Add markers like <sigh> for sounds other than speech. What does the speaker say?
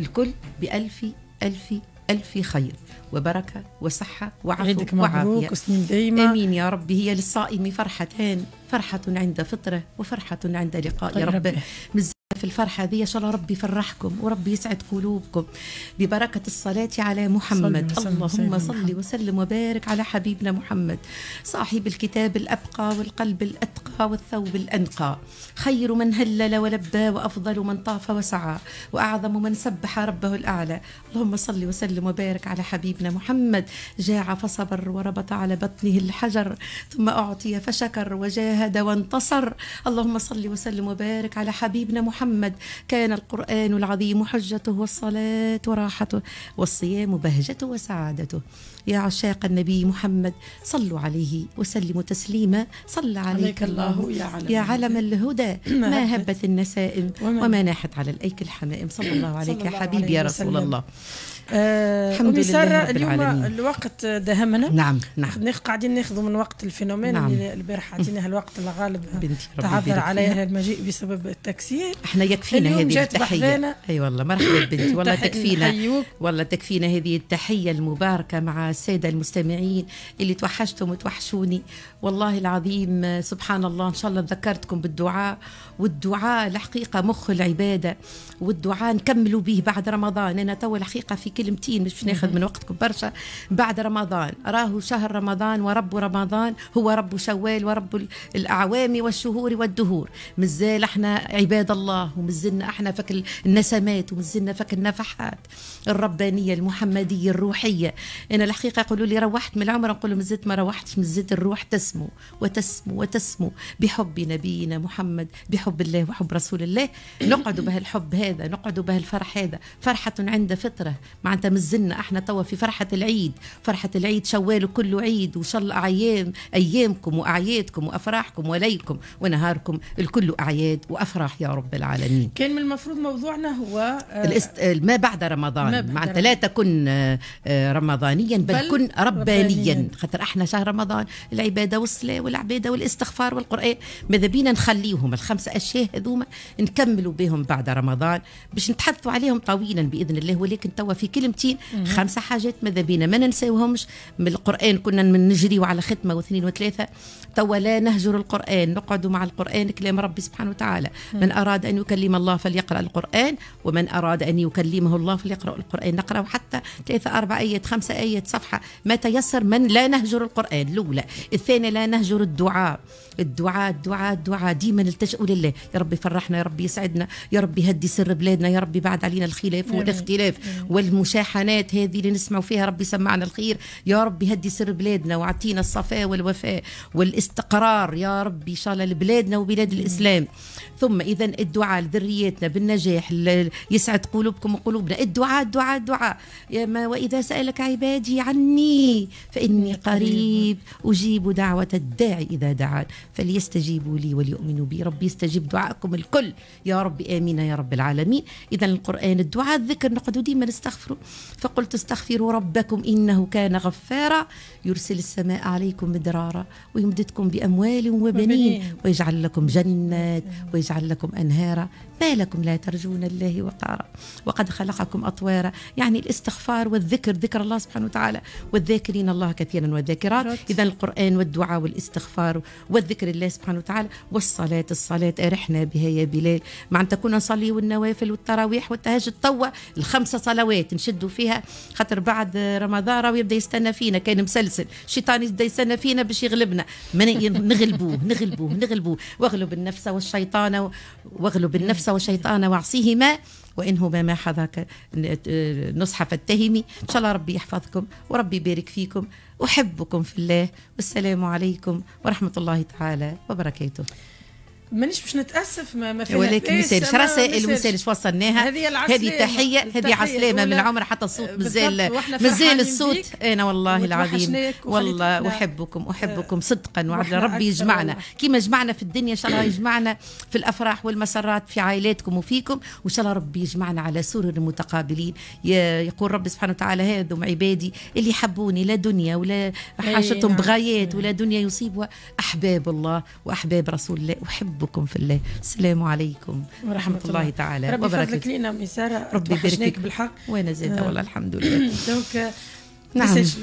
الكل بألفي ألفي ألف خير وبركة وصحة وعفو وعافية وسنين دايما أمين يا رب هي للصائم فرحتان فرحة عند فطرة وفرحة عند لقاء طيب ربه في الفرحه هذه ان شاء الله ربي يفرحكم وربي يسعد قلوبكم ببركه الصلاه على محمد صلي اللهم صل وسلم وبارك على حبيبنا محمد صاحب الكتاب الابقى والقلب الاتقى والثوب الانقى خير من هلل ولبى وافضل من طاف وسعى واعظم من سبح ربه الاعلى اللهم صل وسلم وبارك على حبيبنا محمد جاع فصبر وربط على بطنه الحجر ثم اعطي فشكر وجاهد وانتصر اللهم صل وسلم وبارك على حبيبنا محمد محمد كان القرآن العظيم حجته والصلاة وراحته والصيام بهجته وسعادته يا عشاق النبي محمد صلوا عليه وسلموا تسليما صلى عليك, عليك الله يا علم, يا علم الهدى <clears throat> ما هبت النسائم وما ناحت على الأيك الحمائم صلى الله <clears throat> عليك يا حبيبي يا رسول وسلم. الله آه الحمد لله رب اليوم الوقت دهمنا نعم نعم قاعدين ناخذوا من وقت الفينومين نعم. اللي البارحه عطيناها الوقت الغالب تعذر عليها المجيء بسبب التكسير احنا يكفينا هذه التحيه اي والله مرحبا بنتي <laughs> والله تكفينا والله تكفينا هذه التحيه المباركه مع الساده المستمعين اللي توحشتم وتوحشوني والله العظيم سبحان الله ان شاء الله ذكرتكم بالدعاء والدعاء الحقيقه مخ العباده والدعاء نكملوا به بعد رمضان انا تو الحقيقه في كلمتين مش ناخذ من وقتكم برشا بعد رمضان راهو شهر رمضان ورب رمضان هو رب شوال ورب الاعوام والشهور والدهور مازال احنا عباد الله الله ومازلنا احنا فك النسمات ومازلنا فك النفحات الربانيه المحمديه الروحيه انا الحقيقه يقولوا لي روحت من العمر نقول مازلت ما روحتش مازلت الروح تسمو وتسمو وتسمو بحب نبينا محمد بحب الله وحب رسول الله نقعدوا بهالحب هذا نقعدوا بهالفرح هذا فرحه عند فطره معناتها مازلنا احنا توا في فرحه العيد فرحه العيد شوال كله عيد وان شاء الله ايام ايامكم واعيادكم وافراحكم وليلكم ونهاركم الكل اعياد وافراح يا رب العالمين العالمين كان من المفروض موضوعنا هو آه، الاست... ما بعد رمضان ما بعد معناتها لا تكن آه، آه، رمضانيا بل, بل كن ربانيا, ربانياً. خاطر احنا شهر رمضان العباده والصلاه والعباده والاستغفار والقران ماذا بينا نخليهم الخمس اشياء هذوما نكملوا بهم بعد رمضان باش نتحدثوا عليهم طويلا باذن الله ولكن توا في كلمتين خمسه حاجات ماذا بينا ما ننساوهمش من القران كنا من نجري على ختمه واثنين وثلاثه توا لا نهجر القران نقعدوا مع القران كلام ربي سبحانه وتعالى من اراد ان يكلم الله فليقرأ القرآن ومن أراد أن يكلمه الله فليقرأ القرآن نقرأ حتى ثلاثة أربع آيات خمسة آيات صفحة ما تيسر من لا نهجر القرآن الأولى الثانية لا نهجر الدعاء الدعاء الدعاء الدعاء ديما نلتجئ لله يا ربي فرحنا يا ربي يسعدنا يا ربي هدي سر بلادنا يا ربي بعد علينا الخلاف والاختلاف والمشاحنات هذه اللي نسمعوا فيها ربي سمعنا الخير يا ربي هدي سر بلادنا واعطينا الصفاء والوفاء والاستقرار يا ربي ان شاء الله لبلادنا وبلاد الاسلام ثم اذا الدعاء لذريتنا بالنجاح يسعد قلوبكم وقلوبنا الدعاء الدعاء الدعاء يا ما وإذا سألك عبادي عني فإني قريب أجيب دعوة الداعي إذا دعان فليستجيبوا لي وليؤمنوا بي ربي يستجيب دعائكم الكل يا رب آمين يا رب العالمين إذا القرآن الدعاء الذكر نقعدوا ديما نستغفروا فقلت استغفروا ربكم إنه كان غفارا يرسل السماء عليكم مدرارا ويمددكم بأموال وبنين ويجعل لكم جنات ويجعل لكم أنهارا ما لكم لا ترجون الله وقارا وقد خلقكم أطوارا يعني الاستغفار والذكر ذكر الله سبحانه وتعالى والذاكرين الله كثيرا والذاكرات إذا القرآن والدعاء والاستغفار والذكر الله سبحانه وتعالى والصلاة الصلاة أرحنا بها يا بلال مع أن تكون نصلي والنوافل والتراويح والتهجد طوى الخمسة صلوات نشدوا فيها خاطر بعد رمضان ويبدا يبدا يستنى فينا كان مسلسل شيطان يبدا يستنى فينا باش يغلبنا نغلبوه نغلبوه نغلبوه واغلب النفس والشيطان واغلب قالوا بالنفس والشيطان وعصيهما وانهما ما حذاك نصح فاتهمي ان شاء الله ربي يحفظكم وربي يبارك فيكم احبكم في الله والسلام عليكم ورحمه الله تعالى وبركاته مانيش باش نتاسف ما, ما فيها ولكن مسالش رسائل ومسالش وصلناها هذه تحيه هذه عسلامه من العمر حتى الصوت آه، مازال مازال الصوت انا والله العظيم والله احبكم احبكم آه. صدقا وعدل ربي يجمعنا كيما جمعنا في الدنيا ان شاء الله يجمعنا في الافراح والمسرات في عائلاتكم وفيكم وان شاء الله ربي يجمعنا على سرر متقابلين يقول ربي سبحانه وتعالى هذم عبادي اللي حبوني لا دنيا ولا حاجتهم نعم. بغايات ولا دنيا يصيبها احباب الله واحباب رسول الله احب أحبكم في الله السلام عليكم ورحمة الله, الله تعالى ربي فضلك لنا أمي سارة ربي يبارك بالحق وين زيدة آه. والله الحمد لله <clears throat> دونك نعم